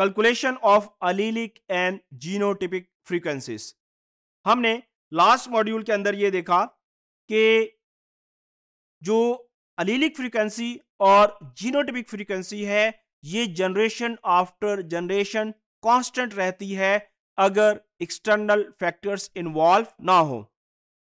calculation of allelic and genotypic frequencies हमने last module के अंदर ये देखा कि जो अलीलिक फ्रीक्वेंसी और जीनोटिपिक फ्रीक्वेंसी है ये जनरेशन आफ्टर जनरेशन कांस्टेंट रहती है अगर एक्सटर्नल फैक्टर्स इन्वॉल्व ना हो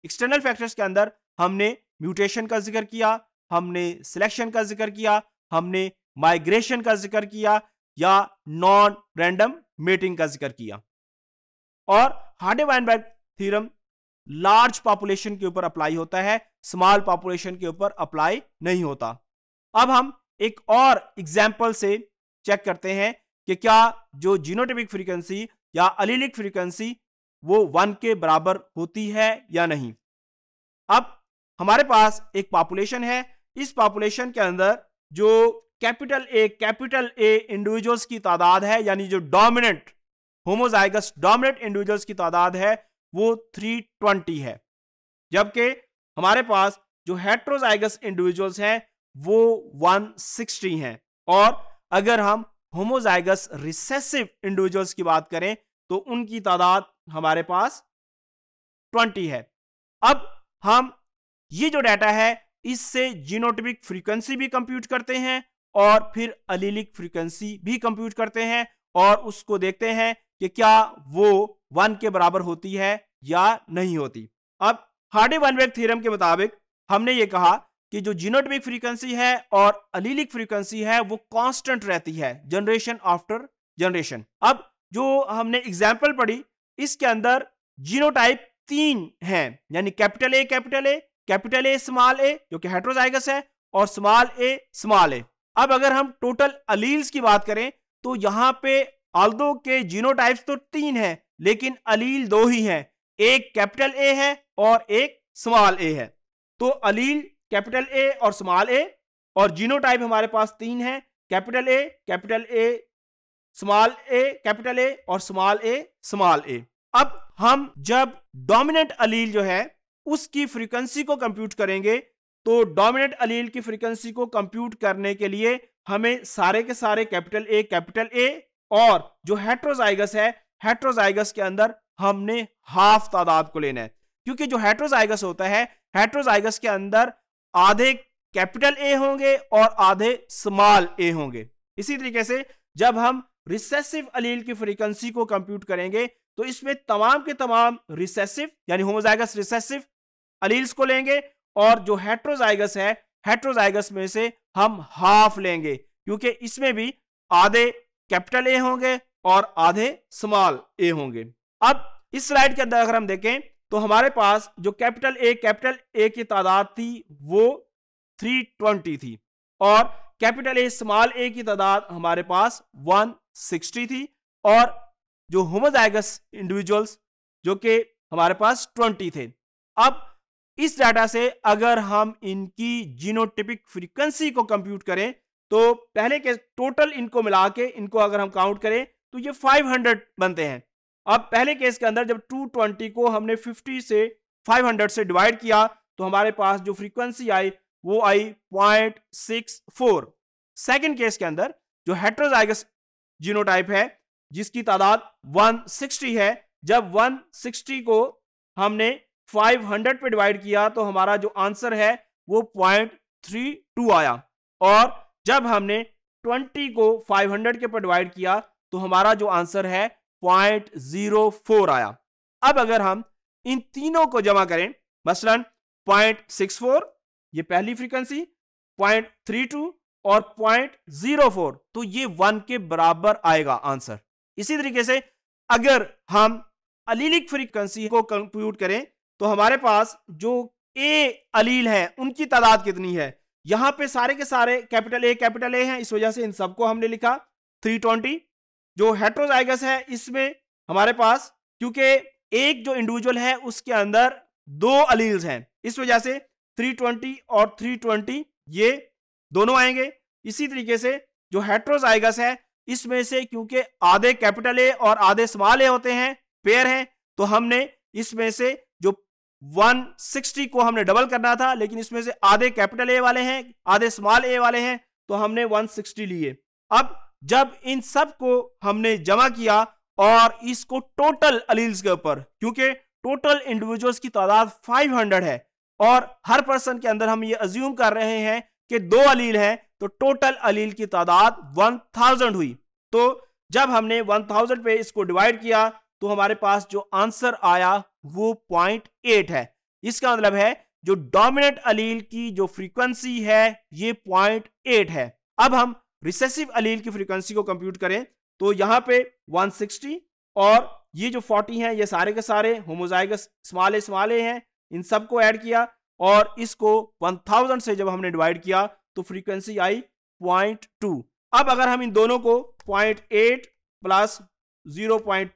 एक्सटर्नल फैक्टर्स के अंदर हमने म्यूटेशन का जिक्र किया हमने सिलेक्शन का जिक्र किया हमने माइग्रेशन का जिक्र किया या नॉन रैंडम मेटिंग का जिक्र किया और Hardy Weinberg theorem large population के ऊपर अप्लाई होता है स्मॉल पॉपुलेशन के ऊपर अप्लाई नहीं होता अब हम एक और एग्जाम्पल से चेक करते हैं कि क्या जो जीनोटिपिक फ्रीक्वेंसी या अलीलिक फ्रीक्वेंसी वो वन के बराबर होती है या नहीं अब हमारे पास एक पॉपुलेशन है इस पॉपुलेशन के अंदर जो capital A capital A individuals की तादाद है यानी जो डोमिनेंट होमोजाइगस डोमिनेंट इंडिविजुअल्स की तादाद है वो 320 है जबकि हमारे पास जो हेट्रोजाइगस इंडिविजुअल्स हैं वो 160 हैं और अगर हम होमोजाइगस रिसेसिव इंडिविजुअल्स की बात करें तो उनकी तादाद हमारे पास 20 है अब हम ये जो डाटा है इससे जीनोटिपिक फ्रीक्वेंसी भी कंप्यूट करते हैं और फिर अलीलिक फ्रीक्वेंसी भी कंप्यूट करते हैं और उसको देखते हैं कि क्या वो वन के बराबर होती है या नहीं होती अब हार्डे वनबेक थ्योरम के मुताबिक हमने ये कहा कि जो जीनोटमिक फ्रीक्वेंसी है और अलीलिक फ्रीक्वेंसी है वो कांस्टेंट रहती है जनरेशन आफ्टर जनरेशन अब जो हमने एग्जाम्पल पढ़ी इसके अंदर जीनोटाइप तीन है यानी capital A capital A capital A small A जो कि हेट्रोजाइगस है और स्मॉल ए स्मॉल ए अब अगर हम टोटल अलील्स की बात करें तो यहां पे आल्दो के जीनोटाइप्स तो तीन हैं लेकिन अलील दो ही हैं एक कैपिटल ए है और एक स्मॉल ए है तो अलील कैपिटल ए और स्मॉल ए और जीनोटाइप हमारे पास तीन है capital A capital A small A capital A और स्मॉल ए स्मॉल ए अब हम जब डोमिनेंट अलील जो है उसकी फ्रीक्वेंसी को कंप्यूट करेंगे तो डोमिनेंट अलील की फ्रीक्वेंसी को कंप्यूट करने के लिए हमें सारे के सारे कैपिटल ए कैपिटल ए और जो हेट्रोजाइगस है हेट्रोजाइगस के अंदर हमने हाफ तादाद को लेना है क्योंकि जो हेट्रोजाइगस होता है हेट्रोजाइगस के अंदर आधे कैपिटल ए होंगे और आधे स्मॉल ए होंगे इसी तरीके से जब हम रिसेसिव अलील की फ्रीक्वेंसी को कंप्यूट करेंगे तो इसमें तमाम के तमाम रिसेसिव यानी होमोजाइगस रिसेसिव अलील्स को लेंगे और जो हेट्रोजाइगस है हेट्रोजाइगस में से हम हाफ लेंगे क्योंकि इसमें भी आधे कैपिटल ए होंगे और आधे स्मॉल ए होंगे अब इस स्लाइड के अंदर अगर हम देखें तो हमारे पास जो कैपिटल ए कैपिटल ए की तादाद थी वो 320 थी और कैपिटल ए स्मॉल ए की तादाद हमारे पास 160 थी और जो होमोजाइगस इंडिविजुअल्स जो कि हमारे पास 20 थे अब इस डाटा से अगर हम इनकी जीनोटिपिक फ्रीक्वेंसी को कंप्यूट करें तो पहले के टोटल इनको मिला के इनको अगर हम काउंट करें तो ये 500 बनते हैं अब पहले केस के अंदर जब 220 को हमने 50 से 500 से डिवाइड किया तो हमारे पास जो फ्रीक्वेंसी आई वो आई point six four second case के अंदर जो हेट्रोजाइगस जीनोटाइप है जिसकी तादाद 160 है जब 160 को हमने 500 पे डिवाइड किया तो हमारा जो आंसर है वो पॉइंट थ्री टू आया और जब हमने 20 को 500 के पर डिवाइड किया तो हमारा जो आंसर है पॉइंट जीरो फोर आया अब अगर हम इन तीनों को जमा करें मसलन पॉइंट सिक्स फोर ये पहली फ्रीक्वेंसी पॉइंट थ्री टू और पॉइंट जीरो फोर तो ये वन के बराबर आएगा आंसर इसी तरीके से अगर हम अलीलिक फ्रीक्वेंसी को कंप्यूट करें तो हमारे पास जो ए अलील हैं उनकी तादाद कितनी है यहां पे सारे के सारे कैपिटल ए कैपिटल ए हैं इस वजह से इन सबको हमने लिखा 320 जो हेट्रोजाइगस है इसमें हमारे पास क्योंकि एक जो इंडिविजुअल है उसके अंदर दो अलील्स हैं इस वजह से 320 और 320 ये दोनों आएंगे इसी तरीके से जो हेट्रोजाइगस है इसमें से क्योंकि आधे कैपिटल ए और आधे स्मॉल ए होते हैं पेयर हैं तो हमने इसमें से 160 को हमने डबल करना था लेकिन इसमें से आधे कैपिटल ए वाले हैं आधे स्मॉल ए वाले हैं तो हमने 160 लिए अब जब इन सब को हमने जमा किया और इसको टोटल अलील्स के ऊपर क्योंकि टोटल इंडिविजुअल्स की तादाद 500 है और हर पर्सन के अंदर हम ये अज्यूम कर रहे हैं कि दो अलील हैं तो टोटल अलील की तादाद 1000 हुई तो जब हमने 1000 पे इसको डिवाइड किया तो हमारे पास जो आंसर आया वो पॉइंट एट है इसका मतलब है जो डोमिनेंट अलील की जो फ्रीक्वेंसी है ये पॉइंट एट है अब हम रिसेसिव अलील की फ्रीक्वेंसी को कंप्यूट करें तो यहां पे 160 और ये जो 40 हैं ये सारे के सारे होमोजाइगस स्माले स्माले हैं इन सबको एड ऐड किया और इसको 1000 से जब हमने डिवाइड किया तो फ्रीक्वेंसी आई टू अब अगर हम इन दोनों को एट प्लस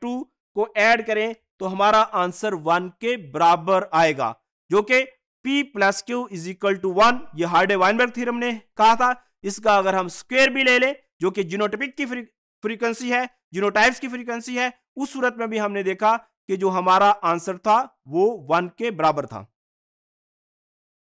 टू को ऐड करें तो हमारा आंसर वन के बराबर आएगा जो कि P plus Q is equal to one ये हार्डे वाइनबर्ग थ्योरम ने कहा था इसका अगर हम स्क्वेयर भी ले लें जो कि जिनोटिपिक की फ्रीक्वेंसी है जिनोटाइप की फ्रीक्वेंसी है उस सूरत में भी हमने देखा कि जो हमारा आंसर था वो वन के बराबर था